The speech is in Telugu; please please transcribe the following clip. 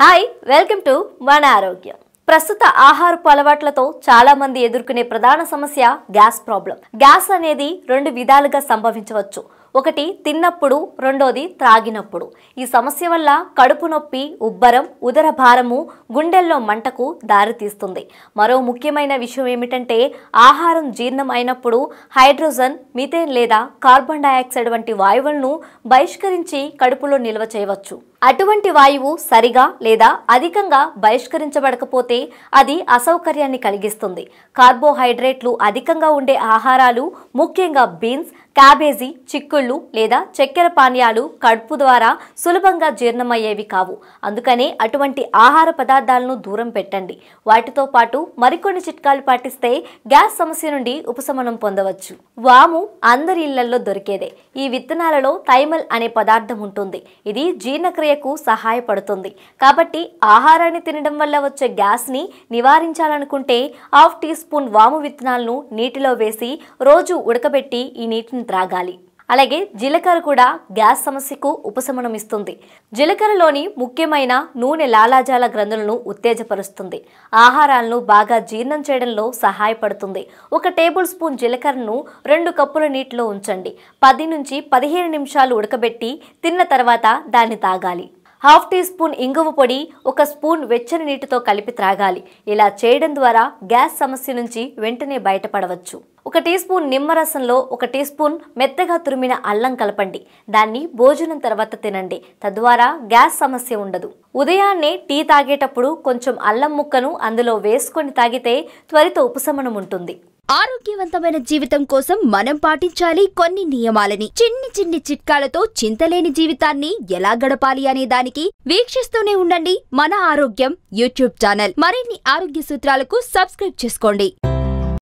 హాయ్ వెల్కమ్ టు మన ఆరోగ్యం ప్రస్తుత ఆహారపు అలవాట్లతో చాలా మంది ఎదుర్కొనే ప్రధాన సమస్య గ్యాస్ ప్రాబ్లం గ్యాస్ అనేది రెండు విధాలుగా సంభవించవచ్చు ఒకటి తిన్నప్పుడు రెండోది త్రాగినప్పుడు ఈ సమస్య వల్ల కడుపు నొప్పి ఉబ్బరం ఉదర భారము గుండెల్లో మంటకు దారితీస్తుంది మరో ముఖ్యమైన విషయం ఏమిటంటే ఆహారం జీర్ణం అయినప్పుడు హైడ్రోజన్ మిథేన్ లేదా కార్బన్ డైఆక్సైడ్ వంటి వాయువులను బహిష్కరించి కడుపులో నిల్వ చేయవచ్చు అటువంటి వాయువు సరిగా లేదా అధికంగా బహిష్కరించబడకపోతే అది అసౌకర్యాన్ని కలిగిస్తుంది కార్బోహైడ్రేట్లు అధికంగా ఉండే ఆహారాలు ముఖ్యంగా బీన్స్ క్యాబేజీ చిక్కుళ్ళు లేదా చక్కెర పానీయాలు కడుపు ద్వారా సులభంగా జీర్ణమయ్యేవి కావు అందుకనే అటువంటి ఆహార పదార్థాలను దూరం పెట్టండి వాటితో పాటు మరికొన్ని చిట్కాలు పాటిస్తే గ్యాస్ సమస్య నుండి ఉపశమనం పొందవచ్చు వాము అందరి ఇళ్లలో దొరికేదే ఈ విత్తనాలలో థైమల్ అనే పదార్థం ఉంటుంది ఇది జీర్ణక్రియకు సహాయపడుతుంది కాబట్టి ఆహారాన్ని తినడం వల్ల వచ్చే గ్యాస్ని నివారించాలనుకుంటే హాఫ్ టీ స్పూన్ వాము విత్తనాలను నీటిలో వేసి రోజు ఉడకబెట్టి ఈ నీటిని త్రాగాలి అలాగే జీలకర్ర కూడా గ్యాస్ సమస్యకు ఉపశమనం ఇస్తుంది జీలకర్రలోని ముఖ్యమైన నూనె లాలాజాల గ్రంథులను ఉత్తేజపరుస్తుంది ఆహారాలను బాగా జీర్ణం చేయడంలో సహాయపడుతుంది ఒక టేబుల్ స్పూన్ జీలకర్రను రెండు కప్పుల నీటిలో ఉంచండి పది నుంచి పదిహేను నిమిషాలు ఉడకబెట్టి తిన్న తర్వాత దాన్ని తాగాలి హాఫ్ టీ స్పూన్ ఇంగువ పొడి ఒక స్పూన్ వెచ్చని నీటితో కలిపి త్రాగాలి ఇలా చేయడం ద్వారా గ్యాస్ సమస్య నుంచి వెంటనే బయటపడవచ్చు ఒక టీ స్పూన్ నిమ్మరసంలో ఒక టీ స్పూన్ మెత్తగా తురిమిన అల్లం కలపండి దాన్ని భోజనం తర్వాత తినండి తద్వారా గ్యాస్ సమస్య ఉండదు ఉదయాన్నే టీ తాగేటప్పుడు కొంచెం అల్లం ముక్కను అందులో వేసుకొని తాగితే త్వరిత ఉపశమనం ఉంటుంది ఆరోగ్యవంతమైన జీవితం కోసం మనం పాటించాలి కొన్ని నియమాలని చిన్ని చిన్ని చిట్కాలతో చింతలేని జీవితాన్ని ఎలా గడపాలి అనే దానికి వీక్షిస్తూనే ఉండండి మన ఆరోగ్యం యూట్యూబ్ ఛానల్ మరిన్ని ఆరోగ్య సూత్రాలకు సబ్స్క్రైబ్ చేసుకోండి